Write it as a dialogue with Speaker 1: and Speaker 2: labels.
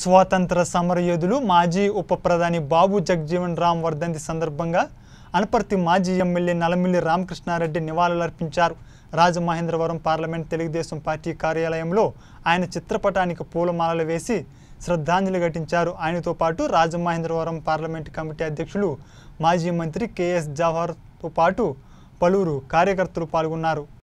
Speaker 1: స్వాతంత్ర సమర యోధులు మాజీ ఉప ప్రధాని బాబు జగ్జీవన్ రామ్ వర్ధంతి సందర్భంగా అనపర్తి మాజీ ఎమ్మెల్యే నలమిల్లి రామకృష్ణారెడ్డి నివాళులర్పించారు రాజమహేంద్రవరం పార్లమెంట్ తెలుగుదేశం పార్టీ కార్యాలయంలో ఆయన చిత్రపటానికి పూలమాలలు వేసి శ్రద్ధాంజలి ఘటించారు ఆయనతో పాటు రాజమహేంద్రవరం పార్లమెంట్ కమిటీ అధ్యక్షులు మాజీ మంత్రి కెఎస్ జవహర్తో పాటు పలువురు కార్యకర్తలు పాల్గొన్నారు